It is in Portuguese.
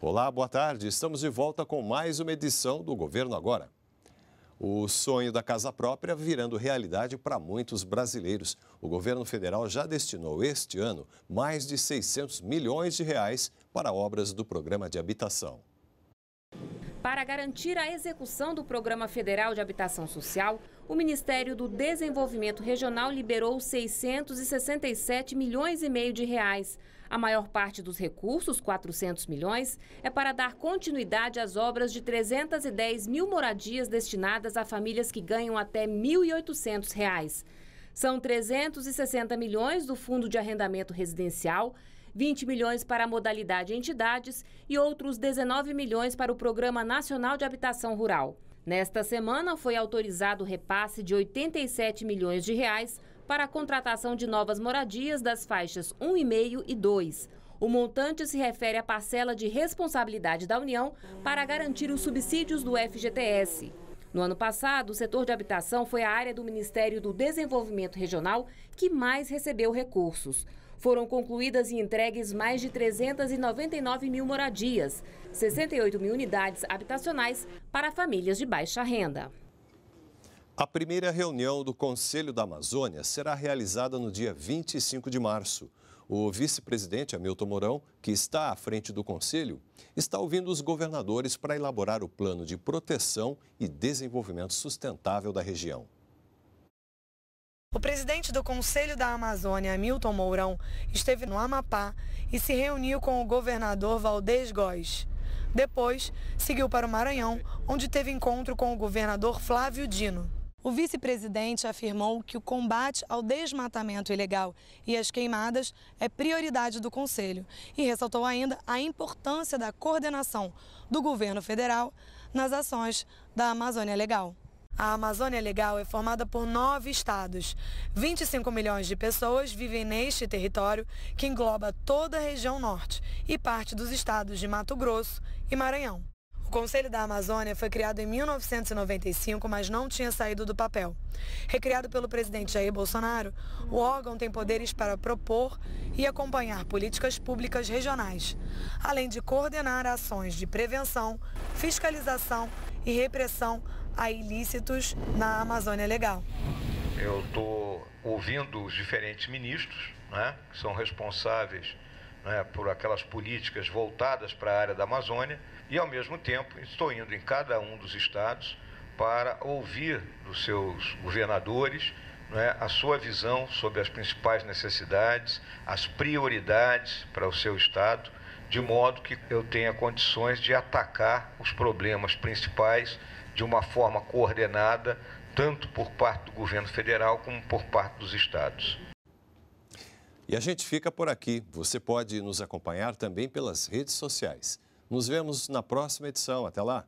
Olá, boa tarde. Estamos de volta com mais uma edição do Governo Agora. O sonho da casa própria virando realidade para muitos brasileiros. O governo federal já destinou este ano mais de 600 milhões de reais para obras do programa de habitação. Para garantir a execução do Programa Federal de Habitação Social, o Ministério do Desenvolvimento Regional liberou 667 milhões e meio de reais. A maior parte dos recursos, 400 milhões, é para dar continuidade às obras de 310 mil moradias destinadas a famílias que ganham até R$ 1.800. Reais. São 360 milhões do Fundo de Arrendamento Residencial, 20 milhões para a modalidade entidades e outros 19 milhões para o Programa Nacional de Habitação Rural. Nesta semana foi autorizado o repasse de 87 milhões de reais para a contratação de novas moradias das faixas 1,5 e 2. O montante se refere à parcela de responsabilidade da União para garantir os subsídios do FGTS. No ano passado, o setor de habitação foi a área do Ministério do Desenvolvimento Regional que mais recebeu recursos. Foram concluídas e entregues mais de 399 mil moradias, 68 mil unidades habitacionais para famílias de baixa renda. A primeira reunião do Conselho da Amazônia será realizada no dia 25 de março. O vice-presidente Hamilton Mourão, que está à frente do Conselho, está ouvindo os governadores para elaborar o plano de proteção e desenvolvimento sustentável da região. O presidente do Conselho da Amazônia, Milton Mourão, esteve no Amapá e se reuniu com o governador Valdez Góes. Depois, seguiu para o Maranhão, onde teve encontro com o governador Flávio Dino. O vice-presidente afirmou que o combate ao desmatamento ilegal e às queimadas é prioridade do Conselho e ressaltou ainda a importância da coordenação do governo federal nas ações da Amazônia Legal. A Amazônia Legal é formada por nove estados. 25 milhões de pessoas vivem neste território, que engloba toda a região norte e parte dos estados de Mato Grosso e Maranhão. O Conselho da Amazônia foi criado em 1995, mas não tinha saído do papel. Recriado pelo presidente Jair Bolsonaro, o órgão tem poderes para propor e acompanhar políticas públicas regionais, além de coordenar ações de prevenção, fiscalização e repressão a ilícitos na Amazônia Legal. Eu estou ouvindo os diferentes ministros, né, que são responsáveis né, por aquelas políticas voltadas para a área da Amazônia, e ao mesmo tempo estou indo em cada um dos estados para ouvir dos seus governadores né, a sua visão sobre as principais necessidades, as prioridades para o seu estado, de modo que eu tenha condições de atacar os problemas principais de uma forma coordenada, tanto por parte do governo federal como por parte dos estados. E a gente fica por aqui. Você pode nos acompanhar também pelas redes sociais. Nos vemos na próxima edição. Até lá!